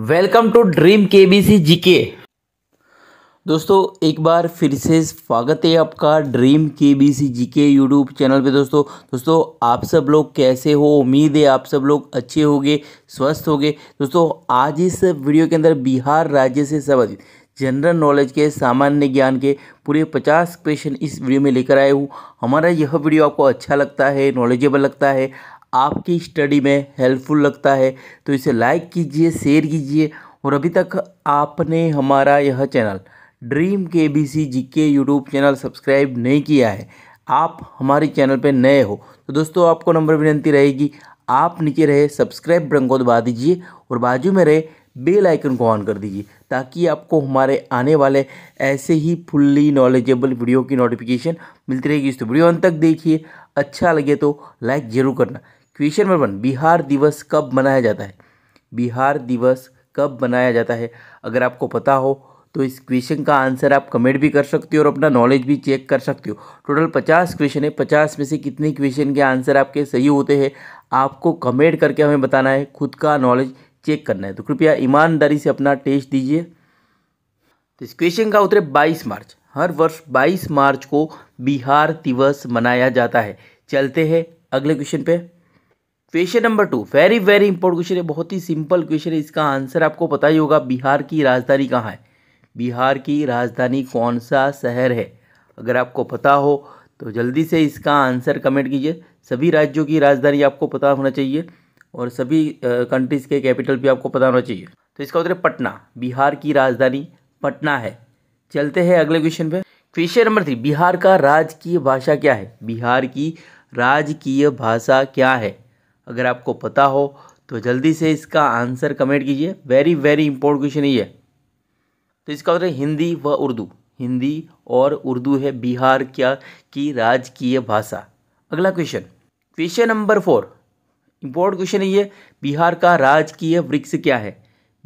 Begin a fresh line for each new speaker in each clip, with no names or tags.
welcome to dream K B C G के दोस्तों एक बार फिर से स्वागत है आपका dream K B C G के यूट्यूब चैनल पे दोस्तों दोस्तों आप सब लोग कैसे हो उम्मीद है आप सब लोग अच्छे होंगे स्वस्थ होंगे दोस्तों आज इस वीडियो के अंदर बिहार राज्य से संबंधित जनरल नॉलेज के सामान्य ज्ञान के पूरे पचास क्वेश्चन इस वीडियो में लेकर आए हूँ हमारा यह वीडियो आपको अच्छा लगता है नॉलेजेबल लगता है आपकी स्टडी में हेल्पफुल लगता है तो इसे लाइक कीजिए शेयर कीजिए और अभी तक आपने हमारा यह channel dream K B C G के यूट्यूब चैनल सब्सक्राइब नहीं किया है आप हमारे चैनल पर नए हो तो दोस्तों आपको नंबर विनंती रहेगी आप नीचे रहे सब्सक्राइब रंग को दबा दीजिए और बाजू में रहे बेल आइकन को ऑन कर दीजिए ताकि आपको हमारे आने वाले ऐसे ही फुल्ली नॉलेजेबल वीडियो की नोटिफिकेशन मिलती रहेगी इस तो वीडियो अंत तक देखिए अच्छा लगे तो लाइक ज़रूर करना क्वेश्चन नंबर वन बिहार दिवस कब मनाया जाता है बिहार दिवस कब मनाया जाता है अगर आपको पता हो तो इस क्वेश्चन का आंसर आप कमेंट भी कर सकते हो और अपना नॉलेज भी चेक कर सकते हो टोटल पचास क्वेश्चन है पचास में से कितने क्वेश्चन के आंसर आपके सही होते हैं आपको कमेंट करके हमें बताना है खुद का नॉलेज चेक करना है तो कृपया ईमानदारी से अपना टेस्ट दीजिए तो इस क्वेश्चन का उत्तर है बाईस मार्च हर वर्ष 22 मार्च को बिहार दिवस मनाया जाता है चलते हैं अगले क्वेश्चन पर question number two very very important question है बहुत ही सिंपल क्वेश्चन है इसका आंसर आपको पता ही होगा बिहार की राजधानी कहाँ है बिहार की राजधानी कौन सा शहर है अगर आपको पता हो तो जल्दी से इसका आंसर कमेंट कीजिए सभी राज्यों की राजधानी आपको पता होना चाहिए और सभी कंट्रीज़ के कैपिटल भी आपको पता होना चाहिए तो इसका उत्तर पटना बिहार की राजधानी पटना है चलते हैं अगले क्वेश्चन पे क्वेश्चन नंबर थ्री बिहार का राजकीय भाषा क्या है बिहार की राजकीय भाषा क्या है अगर आपको पता हो तो जल्दी से इसका आंसर कमेंट कीजिए वेरी वेरी इंपॉर्टेंट क्वेश्चन ही है तो इसका उत्तर हिंदी व उर्दू हिंदी और उर्दू है बिहार क्या की राजकीय भाषा अगला question question number four important question ये बिहार का राजकीय वृक्ष क्या है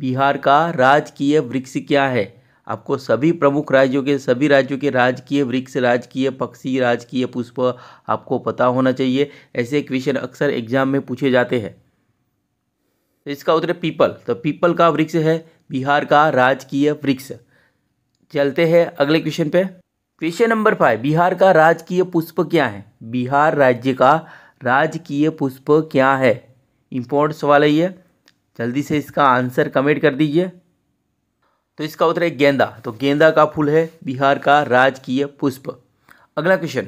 बिहार का राजकीय वृक्ष क्या है आपको सभी प्रमुख राज्यों के सभी राज्यों के राजकीय वृक्ष राजकीय पक्षी राजकीय पुष्प आपको पता होना चाहिए ऐसे क्वेश्चन अक्सर एग्जाम में पूछे जाते हैं तो इसका उत्तर पीपल तो पीपल का वृक्ष है बिहार का राजकीय वृक्ष चलते हैं अगले क्वेश्चन पे क्वेश्चन नंबर फाइव बिहार का राजकीय पुष्प क्या है बिहार राज्य का राजकीय पुष्प क्या है इम्पोर्टेंट सवाल है ये जल्दी से इसका आंसर कमेंट कर दीजिए तो इसका उत्तर है गेंदा तो गेंदा का फूल है बिहार का राजकीय पुष्प अगला question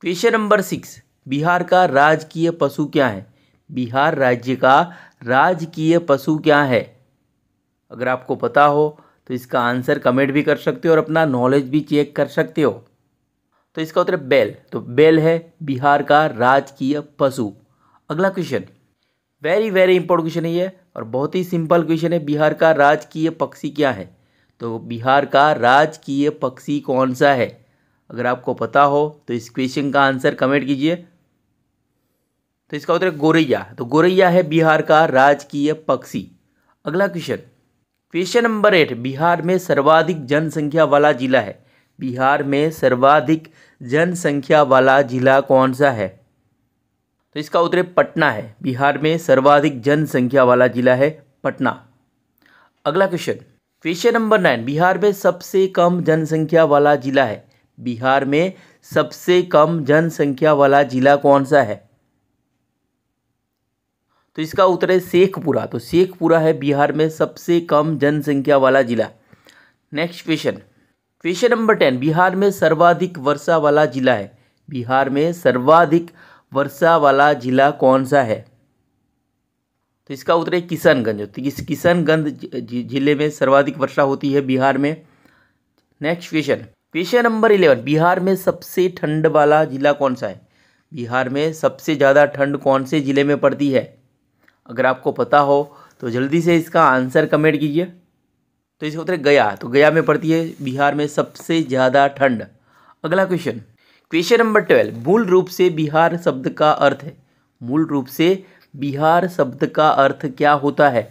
question number six Bihar का राजकीय पशु क्या है बिहार राज्य का राजकीय पशु क्या है अगर आपको पता हो तो इसका आंसर कमेंट भी कर सकते हो और अपना नॉलेज भी चेक कर सकते हो तो इसका उत्तर बैल तो बैल है बिहार का राजकीय पशु अगला question very very important question है ये और बहुत ही सिंपल क्वेश्चन है बिहार का राजकीय पक्षी क्या है तो बिहार का राजकीय पक्षी कौन सा है अगर आपको पता हो तो इस क्वेश्चन का आंसर कमेंट कीजिए तो इसका उत्तर है गोरैया तो गोरैया है बिहार का राजकीय पक्षी अगला question question number eight Bihar में सर्वाधिक जनसंख्या वाला जिला है बिहार में सर्वाधिक जनसंख्या वाला जिला कौन सा है तो इसका उत्तर पटना है बिहार में सर्वाधिक जनसंख्या वाला जिला है पटना अगला question question number nine Bihar में सबसे कम जनसंख्या वाला जिला है बिहार में सबसे कम जनसंख्या वाला जिला कौन सा है तो इसका उत्तर है शेखपुरा तो शेखपुरा है बिहार में सबसे कम जनसंख्या वाला जिला next question question number ten Bihar में सर्वाधिक वर्षा वाला जिला है बिहार में सर्वाधिक वर्षा वाला ज़िला कौन सा है तो इसका उत्तर है किशनगंज तो इस किशनगंज जिले में सर्वाधिक वर्षा होती है बिहार में next question question number eleven Bihar में सबसे ठंड वाला जिला कौन सा है बिहार में सबसे ज़्यादा ठंड कौन से ज़िले में पड़ती है अगर आपको पता हो तो जल्दी से इसका आंसर कमेंट कीजिए तो इसका उत्तर गया तो गया में पड़ती है बिहार में सबसे ज़्यादा ठंड अगला क्वेश्चन क्वेश्चन नंबर ट्वेल्व मूल रूप से बिहार शब्द का अर्थ है मूल रूप से बिहार शब्द का अर्थ क्या होता है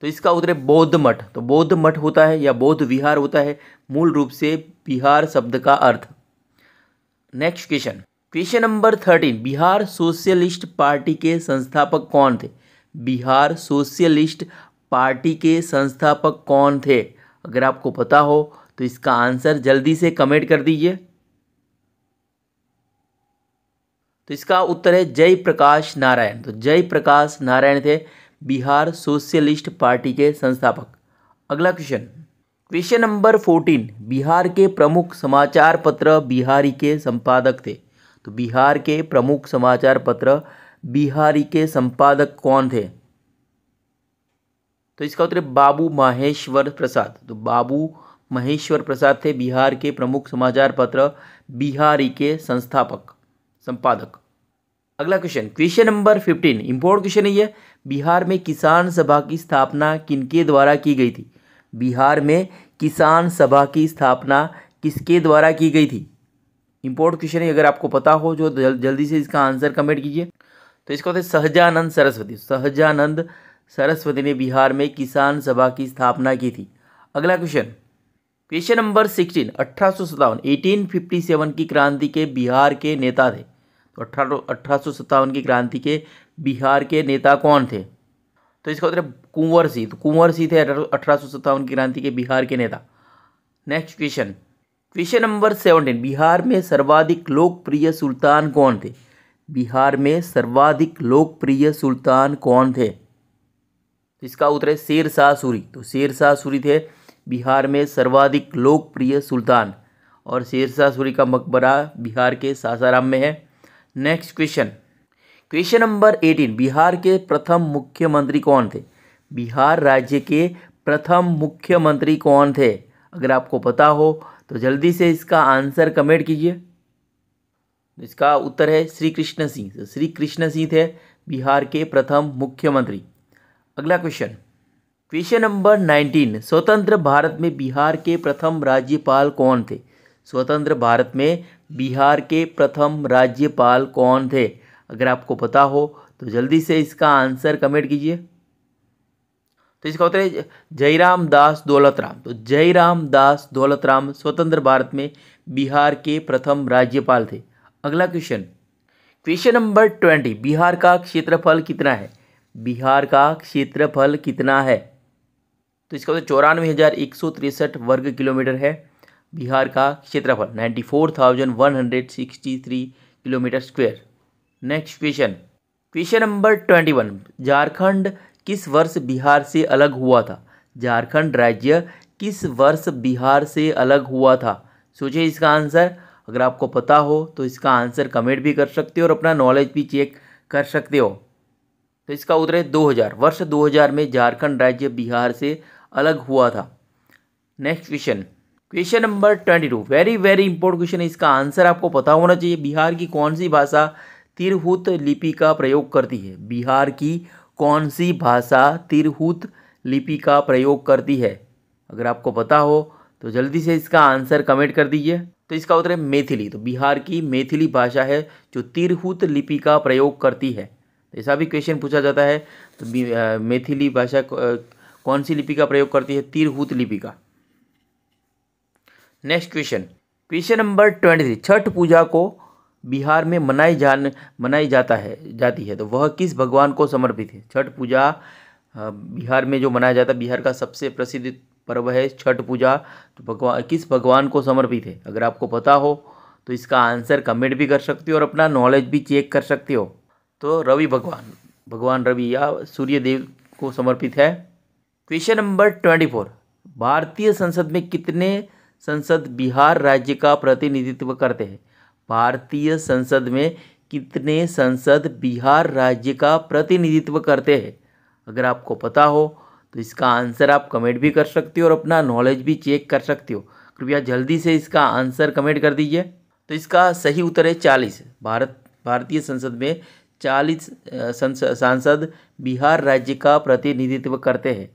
तो इसका उत्तर है बौद्ध मठ तो बौद्ध मठ होता है या बौद्ध विहार होता है मूल रूप से बिहार शब्द का अर्थ next question question number thirteen Bihar socialist party के संस्थापक कौन थे बिहार सोशलिस्ट पार्टी के संस्थापक कौन थे अगर आपको पता हो तो इसका आंसर जल्दी से कमेंट कर दीजिए तो इसका उत्तर है जय प्रकाश नारायण तो जय प्रकाश नारायण थे बिहार सोशलिस्ट पार्टी के संस्थापक अगला question question number fourteen Bihar के प्रमुख समाचार पत्र बिहारी के संपादक थे तो बिहार के प्रमुख समाचार पत्र बिहारी के संपादक कौन थे तो इसका उत्तर बाबू माहेश्वर प्रसाद तो बाबू महेश्वर प्रसाद थे बिहार के प्रमुख समाचार पत्र बिहारी के संस्थापक संपादक अगला question question number fifteen import question है बिहार में किसान सभा की स्थापना किनके द्वारा की गई थी बिहार में किसान सभा की स्थापना किसके द्वारा की गई थी इम्पोर्ट क्वेश्चन है अगर आपको पता हो जो जल, जल्दी से इसका आंसर कमेंट कीजिए तो इसका होता है सहजानंद सरस्वती सहजानंद सरस्वती ने बिहार में किसान सभा की स्थापना की थी अगला क्वेश्चन क्वेश्चन नंबर सिक्सटीन अट्ठारह सौ सतावन एटीन फिफ्टी सेवन की क्रांति के बिहार के नेता थे अठारह सत्तावन की क्रांति के बिहार के नेता कौन थे तो इसका उत्तर कुंवर सिंह तो कुंवर सिंह थे अठारह सौ सत्तावन की क्रांति के बिहार के नेता next question question number seventeen Bihar में सर्वाधिक लोकप्रिय सुल्तान कौन थे बिहार में सर्वाधिक लोकप्रिय सुल्तान कौन थे तो इसका उत्तर है शेर शाह सूरी तो शेर शाह सूरी थे बिहार में सर्वाधिक लोकप्रिय सुल्तान और शेर शाह सूरी का मकबरा बिहार के सासाराम में है next question question number eighteen Bihar के प्रथम मुख्यमंत्री कौन थे बिहार राज्य के प्रथम मुख्यमंत्री कौन थे अगर आपको पता हो तो जल्दी से इसका आंसर कमेंट कीजिए तो इसका उत्तर है श्री कृष्ण सिंह तो श्री कृष्ण सिंह थे बिहार के प्रथम मुख्यमंत्री अगला क्वेश्चन क्वेश्चन नंबर नाइनटीन स्वतंत्र भारत में बिहार के प्रथम राज्यपाल कौन थे स्वतंत्र भारत में बिहार के प्रथम राज्यपाल कौन थे अगर आपको पता हो तो जल्दी से इसका आंसर कमेंट कीजिए तो इसका उत्तर है जयराम दास दौलतराम तो जयराम दास दौलतराम स्वतंत्र भारत में बिहार के प्रथम राज्यपाल थे अगला question question number twenty Bihar का क्षेत्रफल कितना है बिहार का क्षेत्रफल कितना है तो इसका उत्तर चौरानवे हज़ार एक सौ तिरसठ वर्ग किलोमीटर है बिहार का क्षेत्रफल ninety four thousand one hundred sixty three kilometre square next question question number twenty one Jharkhand किस वर्ष बिहार से अलग हुआ था झारखंड राज्य किस वर्ष बिहार से अलग हुआ था सोचिए इसका आंसर अगर आपको पता हो तो इसका आंसर कमेंट भी कर सकते हो और अपना नॉलेज भी चेक कर सकते हो तो इसका उत्तर है 2000 वर्ष 2000 में झारखंड राज्य बिहार से अलग हुआ था next question question number twenty two very very important question है इसका आंसर आपको पता होना चाहिए बिहार की कौन सी भाषा तिरहुत लिपि का प्रयोग करती है बिहार की कौन सी भाषा तिरहुत लिपि का प्रयोग करती है अगर आपको पता हो तो जल्दी से इसका आंसर कमेंट कर दीजिए तो इसका उत्तर है मैथिली तो बिहार की मैथिली भाषा है जो तिरहुत लिपि का प्रयोग करती है तो ऐसा भी क्वेश्चन पूछा जाता है तो मैथिली भाषा कौन सी लिपि का प्रयोग करती है तिरहुत लिपि का next question question number twenty three Chhath Puja को बिहार में मनाई जान मनाई जाता है जाती है तो वह किस भगवान को समर्पित है छठ पूजा बिहार में जो मनाया जाता है बिहार का सबसे प्रसिद्ध पर्व है छठ पूजा तो भगवान किस भगवान को समर्पित है अगर आपको पता हो तो इसका आंसर कमेंट भी कर सकते हो और अपना नॉलेज भी चेक कर सकते हो तो रवि भगवान भगवान रवि या सूर्य देव को समर्पित है क्वेश्चन नंबर ट्वेंटी फोर भारतीय संसद में कितने संसद बिहार राज्य का प्रतिनिधित्व करते हैं भारतीय संसद में कितने संसद बिहार राज्य का प्रतिनिधित्व करते हैं अगर आपको पता हो तो इसका आंसर आप कमेंट भी कर सकते हो और अपना नॉलेज भी चेक कर सकते हो कृपया जल्दी से इसका आंसर कमेंट कर दीजिए तो इसका सही उत्तर है चालीस भारत भारतीय संसद में चालीस सांसद बिहार राज्य का प्रतिनिधित्व करते हैं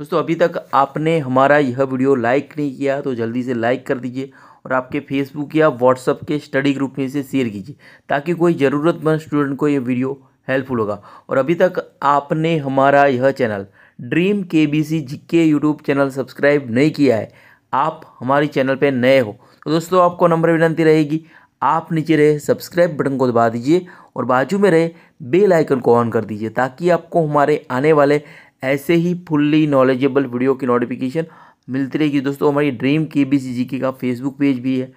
दोस्तों अभी तक आपने हमारा यह वीडियो लाइक नहीं किया तो जल्दी से लाइक कर दीजिए और आपके फेसबुक या व्हाट्सअप के स्टडी ग्रुप में इसे शेयर कीजिए ताकि कोई ज़रूरतमंद स्टूडेंट को यह वीडियो हेल्पफुल होगा और अभी तक आपने हमारा यह channel dream K B C G के यूट्यूब चैनल सब्सक्राइब नहीं किया है आप हमारे चैनल पर नए हो तो दोस्तों आपको नंबर विनती रहेगी आप नीचे रहे सब्सक्राइब बटन को दबा दीजिए और बाजू में रहे बेल आइकन को ऑन कर दीजिए ताकि आपको हमारे आने वाले ऐसे ही फुल्ली नॉलेजेबल वीडियो की नोटिफिकेशन मिलती रहेगी दोस्तों हमारी dream K B C G के का फेसबुक पेज भी है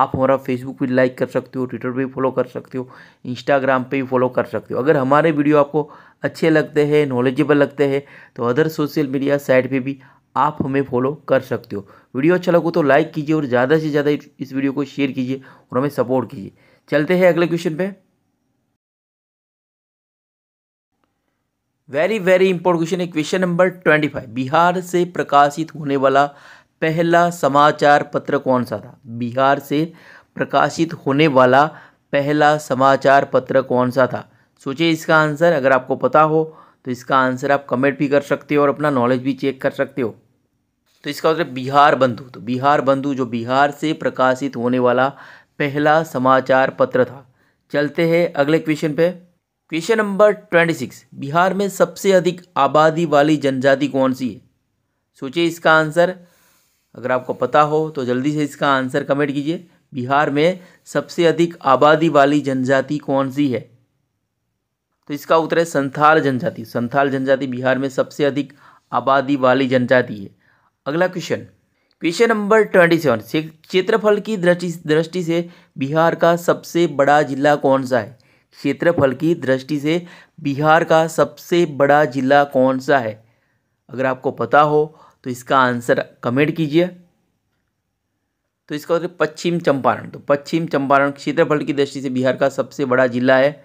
आप हमारा फेसबुक पे लाइक कर सकते हो ट्विटर पे भी फॉलो कर सकते हो इंस्टाग्राम पे भी फॉलो कर सकते हो अगर हमारे वीडियो आपको अच्छे लगते हैं नॉलेजेबल लगते हैं तो अदर सोशल मीडिया साइट पे भी आप हमें फॉलो कर सकते हो वीडियो अच्छा लगो तो लाइक कीजिए और ज़्यादा से ज़्यादा इस वीडियो को शेयर कीजिए और हमें सपोर्ट कीजिए चलते हैं अगले क्वेश्चन पर वेरी वेरी इंपॉर्टेंट क्वेश्चन है question number twenty five Bihar से प्रकाशित होने वाला पहला समाचार पत्र कौन सा था बिहार से प्रकाशित होने वाला पहला समाचार पत्र कौन सा था सोचिए इसका आंसर अगर आपको पता हो तो इसका आंसर आप कमेंट भी कर सकते हो और अपना नॉलेज भी चेक कर सकते हो तो इसका उत्तर मतलब बिहार बंधु तो बिहार बंधु जो बिहार से प्रकाशित होने वाला पहला समाचार पत्र था चलते हैं अगले क्वेश्चन पे question number twenty six Bihar में सबसे अधिक आबादी वाली जनजाति कौन सी है सोचिए इसका आंसर अगर आपको पता हो तो जल्दी से इसका आंसर कमेंट कीजिए बिहार में सबसे अधिक आबादी वाली जनजाति कौन सी है तो इसका उत्तर है संथाल जनजाति संथाल जनजाति बिहार में सबसे अधिक आबादी वाली जनजाति है अगला question question number twenty seven क्षेत्रफल की दृष्टि दृष्टि से बिहार का सबसे बड़ा जिला कौन सा है क्षेत्रफल की दृष्टि से बिहार का सबसे बड़ा जिला कौन सा है अगर आपको पता हो तो इसका आंसर कमेंट कीजिए तो इसका उत्तर पश्चिम चंपारण तो पश्चिम चंपारण क्षेत्रफल की दृष्टि से बिहार का सबसे बड़ा जिला है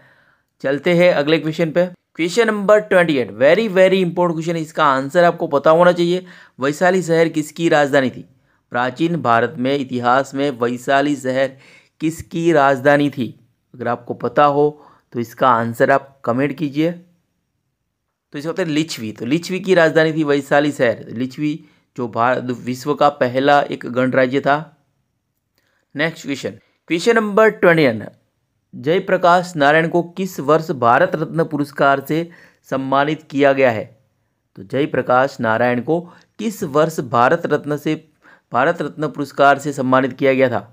चलते हैं अगले क्वेश्चन पे question number twenty eight very very important question इसका आंसर आपको पता होना चाहिए वैशाली शहर किसकी राजधानी थी प्राचीन भारत में इतिहास में वैशाली शहर किसकी राजधानी थी अगर आपको पता हो तो इसका आंसर आप कमेंट कीजिए तो इसे होते हैं लिच्छवी तो लिच्छवी की राजधानी थी वैशाली शहर तो लिच्छवी जो भारत विश्व का पहला एक गणराज्य था next question question number twenty one Jayaprakash Narayan को किस वर्ष भारत रत्न पुरस्कार से सम्मानित किया गया है तो जयप्रकाश नारायण को किस वर्ष भारत रत्न से भारत रत्न पुरस्कार से सम्मानित किया गया था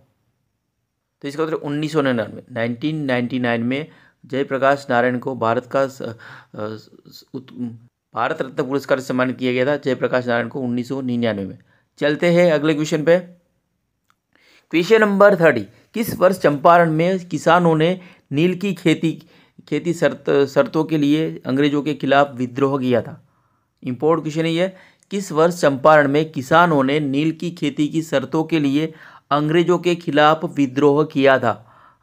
तो इसका उत्तर उन्नीस सौ निन्यानवे नाइनटीन नाइन्टी नाइन में जयप्रकाश नारायण को भारत का भारत रत्न पुरस्कार सम्मानित किया गया था जयप्रकाश नारायण को उन्नीस सौ निन्यानवे में चलते हैं अगले क्वेश्चन पे क्वेश्चन नंबर थर्टी किस वर्ष चंपारण में किसानों ने नील की खेती खेती शर्त शर्तों के लिए अंग्रेजों के खिलाफ विद्रोह किया था इम्पोर्ट क्वेश्चन है ये किस वर्ष चंपारण में किसानों ने नील की खेती की शर्तों के लिए अंग्रेज़ों के खिलाफ विद्रोह किया था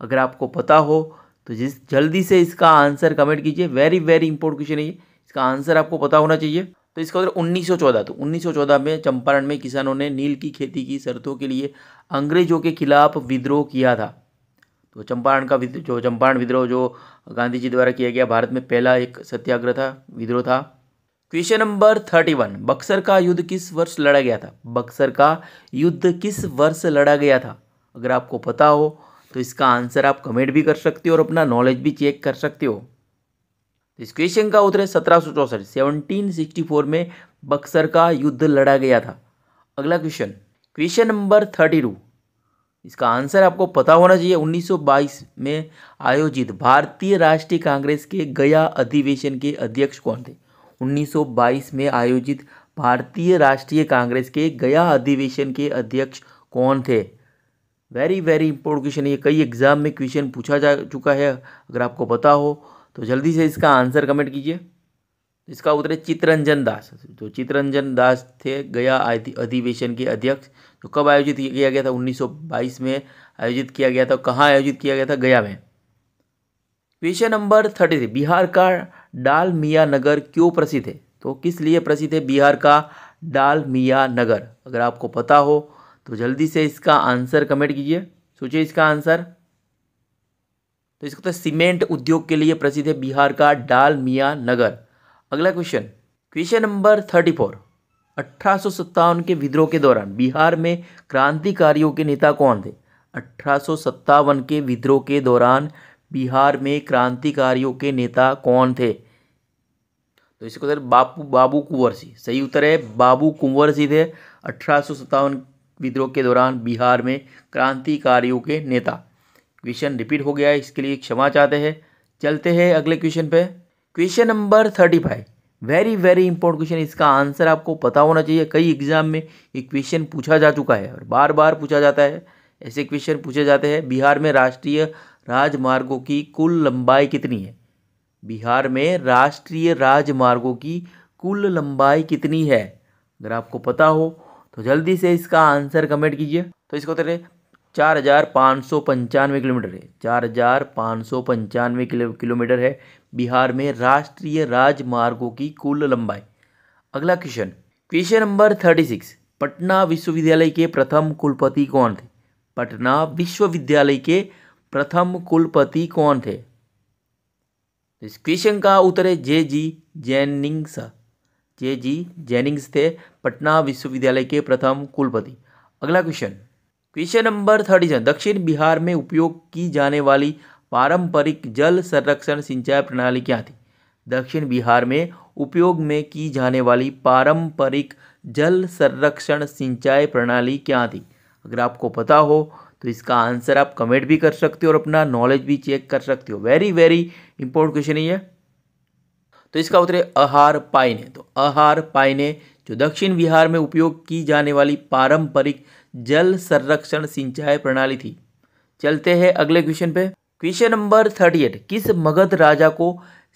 अगर आपको पता हो तो जिस जल्दी से इसका आंसर कमेंट कीजिए वेरी वेरी इंपॉर्टेंट क्वेश्चन है ये इसका आंसर आपको पता होना चाहिए तो इसका उत्तर 1914 तो 1914 में चंपारण में किसानों ने नील की खेती की शर्तों के लिए अंग्रेजों के खिलाफ विद्रोह किया था तो चंपारण का जो चंपारण विद्रोह जो गांधी जी द्वारा किया गया भारत में पहला एक सत्याग्रह था विद्रोह था question number thirty one Buxar का युद्ध किस वर्ष लड़ा गया था बक्सर का युद्ध किस वर्ष लड़ा गया था अगर आपको पता हो तो इसका आंसर आप कमेंट भी कर सकते हो और अपना नॉलेज भी चेक कर सकते हो इस क्वेश्चन का उत्तर है सत्रह सौ चौसठ सेवनटीन सिक्सटी फोर में बक्सर का युद्ध लड़ा गया था अगला question question number thirty two इसका आंसर आपको पता होना चाहिए 1922 में आयोजित भारतीय राष्ट्रीय कांग्रेस के गया अधिवेशन के अध्यक्ष कौन थे 1922 में आयोजित भारतीय राष्ट्रीय कांग्रेस के गया अधिवेशन के अध्यक्ष कौन थे वेरी वेरी इंपोर्टेंट क्वेश्चन ये कई एग्जाम में क्वेश्चन पूछा जा चुका है अगर आपको पता हो तो जल्दी से इसका आंसर कमेंट कीजिए इसका उत्तर है चित्ररंजन दास तो चित्ररंजन दास थे गया अधिवेशन के अध्यक्ष तो कब आयोजित किया गया था 1922 में आयोजित किया गया था कहाँ आयोजित किया गया था गया में question number thirty three Bihar का डाल मियाँ नगर क्यों प्रसिद्ध है तो किस लिए प्रसिद्ध है बिहार का डाल मियाँ नगर अगर आपको पता हो तो जल्दी से इसका आंसर कमेंट कीजिए सोचिए इसका आंसर तो इसको तो सीमेंट उद्योग के लिए प्रसिद्ध है बिहार का डाल मियाँ नगर अगला question question number thirty four अठारह के विद्रोह के दौरान बिहार में क्रांतिकारियों के नेता कौन थे अठारह के विद्रोह के दौरान बिहार में क्रांतिकारियों के नेता कौन थे तो इसी को बापू बाबू कुंवर सिंह सही उत्तर है बाबू कुंवर सिंह थे अठारह विद्रोह के दौरान बिहार में क्रांतिकारियों के नेता क्वेश्चन रिपीट हो गया है इसके लिए क्षमा चाहते हैं चलते हैं अगले क्वेश्चन पे question number thirty five very very important question इसका आंसर आपको पता होना चाहिए कई एग्जाम में ये क्वेश्चन पूछा जा चुका है और बार बार पूछा जाता है ऐसे क्वेश्चन पूछे जाते हैं बिहार में राष्ट्रीय राजमार्गों की कुल लंबाई कितनी है बिहार में राष्ट्रीय राजमार्गों की कुल लंबाई कितनी है अगर आपको पता हो तो जल्दी से इसका आंसर कमेंट कीजिए तो इसको तेरे चार हज़ार पाँच सौ पंचानवे किलोमीटर है चार हज़ार पाँच सौ पंचानवे किलोमीटर है बिहार में राष्ट्रीय राजमार्गों की कुल लंबाई अगला question question number thirty six Patna विश्वविद्यालय के प्रथम कुलपति कौन थे पटना विश्वविद्यालय के प्रथम कुलपति कौन थे तो इस क्वेश्चन का उत्तर है जे जी जैनिंग्स जे जी जैनिंग्स थे पटना विश्वविद्यालय के प्रथम कुलपति अगला question question number thirty seven दक्षिण बिहार में उपयोग की जाने वाली पारंपरिक जल संरक्षण सिंचाई प्रणाली क्या थी दक्षिण बिहार में उपयोग में की जाने वाली पारंपरिक जल संरक्षण सिंचाई प्रणाली क्या थी अगर आपको पता हो तो इसका आंसर आप कमेंट भी कर सकते हो और अपना नॉलेज भी चेक कर सकते हो वेरी वेरी इंपॉर्टेंट क्वेश्चन है तो इसका उत्तर है अहार पाइने तो अहार पाइने जो दक्षिण बिहार में उपयोग की जाने वाली पारंपरिक जल संरक्षण सिंचाई प्रणाली थी चलते हैं अगले क्वेश्चन पे क्वेश्चन नंबर थर्टी एट किस मगध राजा को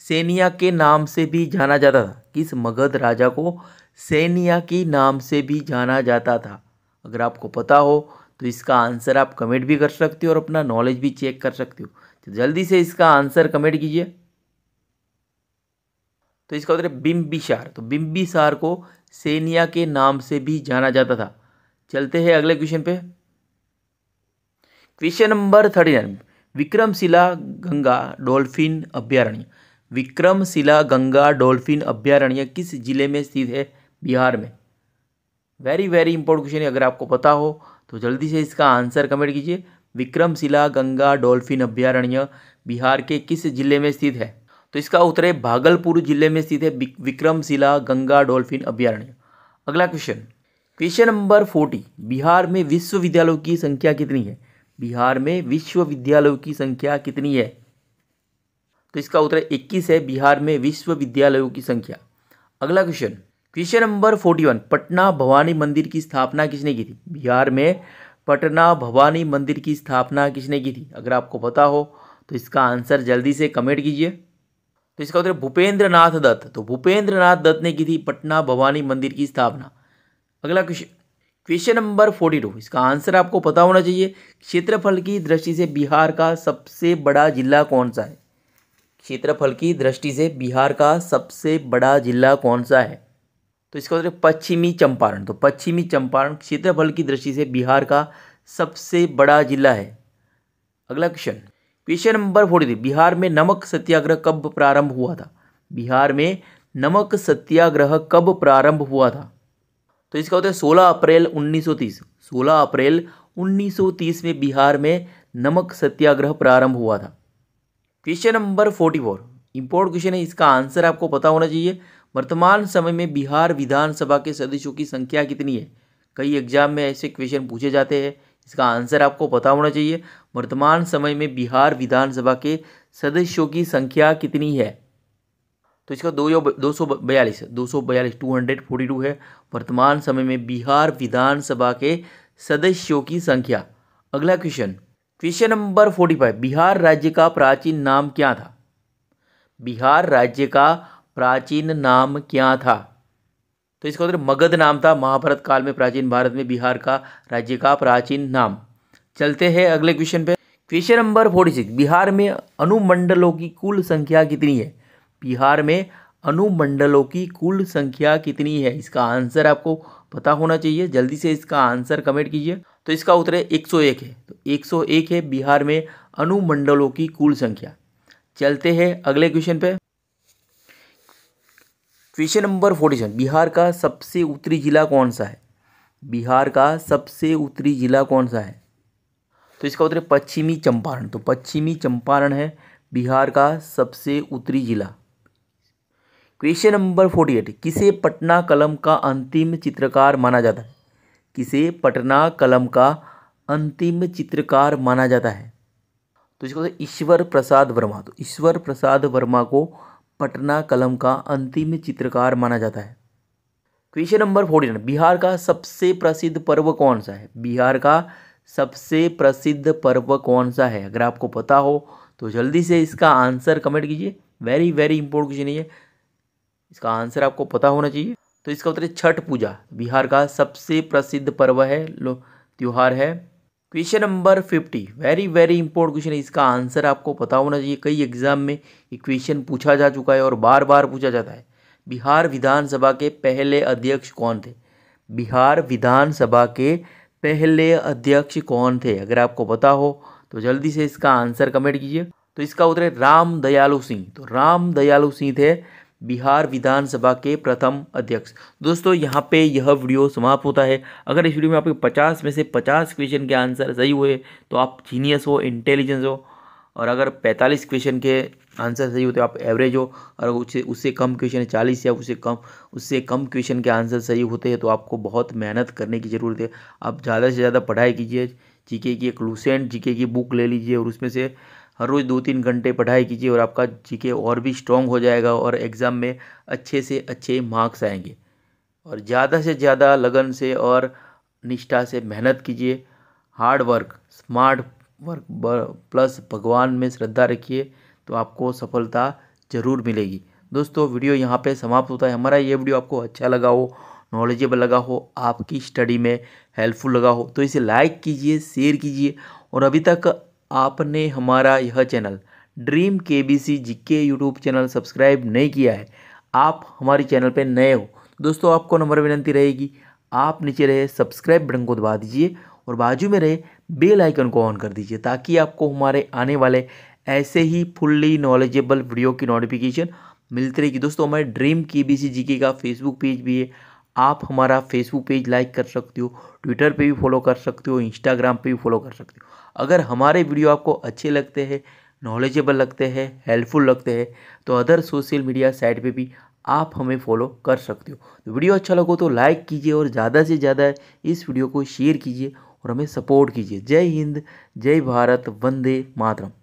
सेनिया के नाम से भी जाना जाता था किस मगध राजा को सेनिया के नाम से भी जाना जाता था अगर आपको पता हो तो इसका आंसर आप कमेंट भी कर सकते हो और अपना नॉलेज भी चेक कर सकते हो तो जल्दी से इसका आंसर कमेंट कीजिए तो इसका उत्तर है बिम्बिसार तो बिम्बिसार को सेनिया के नाम से भी जाना जाता था चलते हैं अगले क्वेश्चन पे question number thirty nine Vikramshila Ganga dolphin अभ्यारण्य विक्रमशिला गंगा डॉल्फिन अभ्यारण्य किस जिले में स्थित है बिहार में वेरी वेरी इंपॉर्टेंट क्वेश्चन है अगर आपको पता हो तो जल्दी से इसका आंसर कमेंट कीजिए विक्रमशिला गंगा डॉल्फिन अभ्यारण्य बिहार के किस जिले में स्थित है तो इसका उत्तर है भागलपुर जिले में स्थित है विक्रमशिला गंगा डॉल्फिन अभ्यारण्य अगला question question number forty Bihar में विश्वविद्यालयों की संख्या कितनी है बिहार में विश्वविद्यालयों की संख्या कितनी है तो इसका उत्तर इक्कीस है बिहार में विश्वविद्यालयों की संख्या अगला question question number forty one Patna Bhawani मंदिर की स्थापना किसने की थी बिहार में पटना भवानी मंदिर की स्थापना किसने की थी अगर आपको पता हो तो इसका आंसर जल्दी से कमेंट कीजिए तो इसका उत्तर भूपेंद्र नाथ दत्त तो भूपेंद्र नाथ दत्त ने की थी पटना भवानी मंदिर की स्थापना अगला question question number forty two इसका आंसर आपको पता होना चाहिए क्षेत्रफल की दृष्टि से बिहार का सबसे बड़ा जिला कौन सा है क्षेत्रफल की दृष्टि से बिहार का सबसे बड़ा जिला कौन सा है तो इसका है मतलब पश्चिमी चंपारण तो पश्चिमी चंपारण क्षेत्रफल की दृष्टि से बिहार का सबसे बड़ा जिला है अगला question question number forty three Bihar में नमक सत्याग्रह कब प्रारंभ हुआ था बिहार में नमक सत्याग्रह कब प्रारंभ हुआ था तो इसका होता है सोलह अप्रैल तीस सोलह अप्रैल तीस में बिहार में नमक सत्याग्रह प्रारंभ हुआ था question number forty four important question है इसका आंसर आपको पता होना चाहिए वर्तमान समय में बिहार विधानसभा के सदस्यों की संख्या कितनी है कई एग्जाम में ऐसे क्वेश्चन पूछे जाते हैं इसका आंसर आपको पता होना चाहिए वर्तमान समय में बिहार विधानसभा के सदस्यों की संख्या कितनी है तो इसका दो दो सौ बयालीस दो सौ बयालीस टू हंड्रेड फोर्टी टू है वर्तमान समय में बिहार विधानसभा के सदस्यों की संख्या अगला question question number forty five Bihar राज्य का प्राचीन नाम क्या था बिहार राज्य का प्राचीन नाम क्या था तो इसका उत्तर मगध नाम था महाभारत काल में प्राचीन भारत में बिहार का राज्य का प्राचीन नाम चलते हैं अगले क्वेश्चन पे question number forty six Bihar में अनुमंडलों की कुल संख्या कितनी है बिहार में अनुमंडलों की कुल संख्या कितनी है इसका आंसर आपको पता होना चाहिए जल्दी से इसका आंसर कमेंट कीजिए तो इसका उत्तर है एक है तो एक है बिहार में अनुमंडलों की कुल संख्या चलते हैं अगले क्वेश्चन पे question number forty seven Bihar का सबसे उत्तरी जिला कौन सा है बिहार का सबसे उत्तरी जिला कौन सा है तो इसका उत्तर है पश्चिमी चंपारण तो पश्चिमी चंपारण है बिहार का सबसे उत्तरी जिला क्वेश्चन नंबर फोर्टी एट किसे पटना कलम का अंतिम चित्रकार माना जाता है किसे पटना कलम का अंतिम चित्रकार माना जाता है तो इसका ईश्वर प्रसाद वर्मा तो ईश्वर प्रसाद वर्मा को पटना कलम का अंतिम चित्रकार माना जाता है क्वेश्चन नंबर फोर्टीन बिहार का सबसे प्रसिद्ध पर्व कौन सा है बिहार का सबसे प्रसिद्ध पर्व कौन सा है अगर आपको पता हो तो जल्दी से इसका आंसर कमेंट कीजिए वेरी वेरी इंपॉर्टेंट क्वेश्चन है इसका आंसर आपको पता होना चाहिए तो इसका उत्तर है छठ पूजा बिहार का सबसे प्रसिद्ध पर्व है लो त्यौहार है question number fifty very very important question है इसका आंसर आपको पता होना चाहिए कई एग्जाम में ये क्वेश्चन पूछा जा चुका है और बार बार पूछा जाता है बिहार विधानसभा के पहले अध्यक्ष कौन थे बिहार विधानसभा के पहले अध्यक्ष कौन थे अगर आपको पता हो तो जल्दी से इसका आंसर कमेंट कीजिए तो इसका उत्तर है राम दयालु सिंह तो राम दयालु सिंह थे बिहार विधानसभा के प्रथम अध्यक्ष दोस्तों यहाँ पे यह वीडियो समाप्त होता है अगर इस वीडियो में आपके 50 में से 50 क्वेश्चन के आंसर सही हुए तो आप जीनियस हो इंटेलिजेंस हो और अगर 45 क्वेश्चन के आंसर सही हो तो आप एवरेज हो और उससे उससे कम क्वेश्चन चालीस या उससे कम उससे कम क्वेश्चन के आंसर सही होते हैं तो आपको बहुत मेहनत करने की ज़रूरत है आप ज़्यादा से ज़्यादा पढ़ाई कीजिए जीके की एक लूसेंट जीके की बुक ले लीजिए और उसमें से हर रोज़ दो तीन घंटे पढ़ाई कीजिए और आपका जीके और भी स्ट्रॉन्ग हो जाएगा और एग्ज़ाम में अच्छे से अच्छे मार्क्स आएंगे और ज़्यादा से ज़्यादा लगन से और निष्ठा से मेहनत कीजिए hard work smart work plus भगवान में श्रद्धा रखिए तो आपको सफलता ज़रूर मिलेगी दोस्तों वीडियो यहाँ पे समाप्त होता है हमारा ये वीडियो आपको अच्छा लगा हो नॉलेजेबल लगा हो आपकी स्टडी में हेल्पफुल लगा हो तो इसे लाइक कीजिए शेयर कीजिए और अभी तक आपने हमारा यह channel dream K B C G के यूट्यूब चैनल सब्सक्राइब नहीं किया है आप हमारे चैनल पर नए हो दोस्तों आपको नंबर विनंती रहेगी आप नीचे रहे सब्सक्राइब बटन को दबा दीजिए और बाजू में रहे बेल आइकन को ऑन कर दीजिए ताकि आपको हमारे आने वाले ऐसे ही फुल्ली नॉलेजेबल वीडियो की नोटिफिकेशन मिलती रहेगी दोस्तों हमारे dream K B C G के का फेसबुक पेज भी है आप हमारा फेसबुक पेज लाइक कर सकते हो ट्विटर पे भी फॉलो कर सकते हो इंस्टाग्राम पे भी फॉलो कर सकते हो अगर हमारे वीडियो आपको अच्छे लगते हैं नॉलेजेबल लगते हैं हेल्पफुल लगते हैं तो अदर सोशल मीडिया साइट पे भी आप हमें फॉलो कर सकते हो तो वीडियो अच्छा लगो तो लाइक कीजिए और ज़्यादा से ज़्यादा इस वीडियो को शेयर कीजिए और हमें सपोर्ट कीजिए जय हिंद जय भारत वंदे मातरम